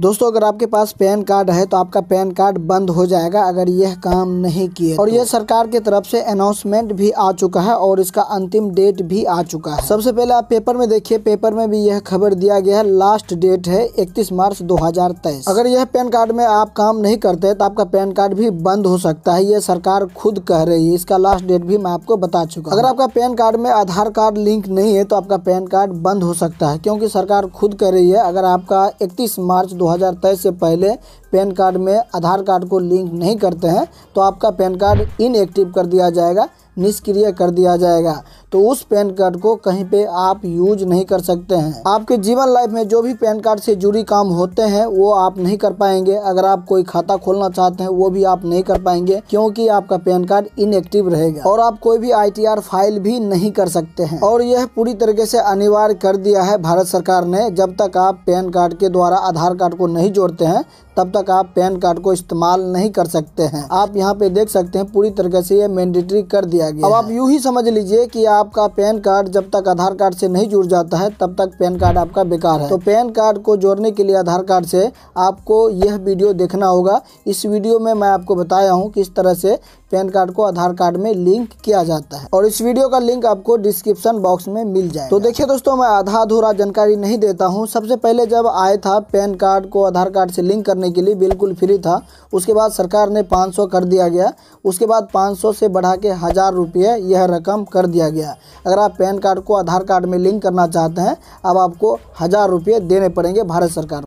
दोस्तों अगर आपके पास पैन कार्ड है तो आपका पैन कार्ड बंद हो जाएगा अगर यह काम नहीं किए तो। और यह सरकार की तरफ से अनाउंसमेंट भी आ चुका है और इसका अंतिम डेट भी आ चुका है सबसे पहले आप पेपर में देखिए पेपर में भी यह खबर दिया गया है लास्ट डेट है 31 मार्च 2023 अगर यह पैन कार्ड में आप काम नहीं करते तो आपका पैन कार्ड भी बंद हो सकता है ये सरकार खुद कह रही है इसका लास्ट डेट भी मैं आपको बता चुका अगर आपका पैन कार्ड में आधार कार्ड लिंक नहीं है तो आपका पैन कार्ड बंद हो सकता है क्योंकि सरकार खुद कह रही है अगर आपका इकतीस मार्च 2023 से पहले पैन कार्ड में आधार कार्ड को लिंक नहीं करते हैं तो आपका पैन कार्ड इनएक्टिव कर दिया जाएगा निष्क्रिय कर दिया जाएगा तो उस पैन कार्ड को कहीं पे आप यूज नहीं कर सकते हैं आपके जीवन लाइफ में जो भी पैन कार्ड से जुड़ी काम होते हैं वो आप नहीं कर पाएंगे अगर आप कोई खाता खोलना चाहते हैं वो भी आप नहीं कर पाएंगे क्योंकि आपका पैन कार्ड इनएक्टिव रहेगा और आप कोई भी आई फाइल भी नहीं कर सकते हैं और यह पूरी तरीके से अनिवार्य कर दिया है भारत सरकार ने जब तक आप पैन कार्ड के द्वारा आधार कार्ड को नहीं जोड़ते हैं तब तक आप पैन कार्ड को इस्तेमाल नहीं कर सकते हैं आप यहाँ पे देख सकते हैं पूरी तरीके से ये मैंडेटरी कर दिया गया अब आप यू ही समझ लीजिए कि आप आपका पैन कार्ड जब तक आधार कार्ड से नहीं जुड़ जाता है तब तक पैन कार्ड आपका बेकार है तो पैन कार्ड को जोड़ने के लिए आधार कार्ड से आपको यह वीडियो देखना होगा इस वीडियो में मैं आपको बताया हूँ किस तरह से पैन कार्ड को आधार कार्ड में लिंक किया जाता है और इस वीडियो का लिंक आपको डिस्क्रिप्शन बॉक्स में मिल जाए तो देखिए दोस्तों मैं आधा अधूरा जानकारी नहीं देता हूँ सबसे पहले जब आया था पैन कार्ड को आधार कार्ड से लिंक करने के लिए बिल्कुल फ्री था उसके बाद सरकार ने पाँच कर दिया गया उसके बाद पाँच से बढ़ा के हज़ार रुपये यह रकम कर दिया गया अगर आप पैन कार्ड को आधार कार्ड में लिंक करना चाहते हैं अब आपको हज़ार रुपये देने पड़ेंगे भारत सरकार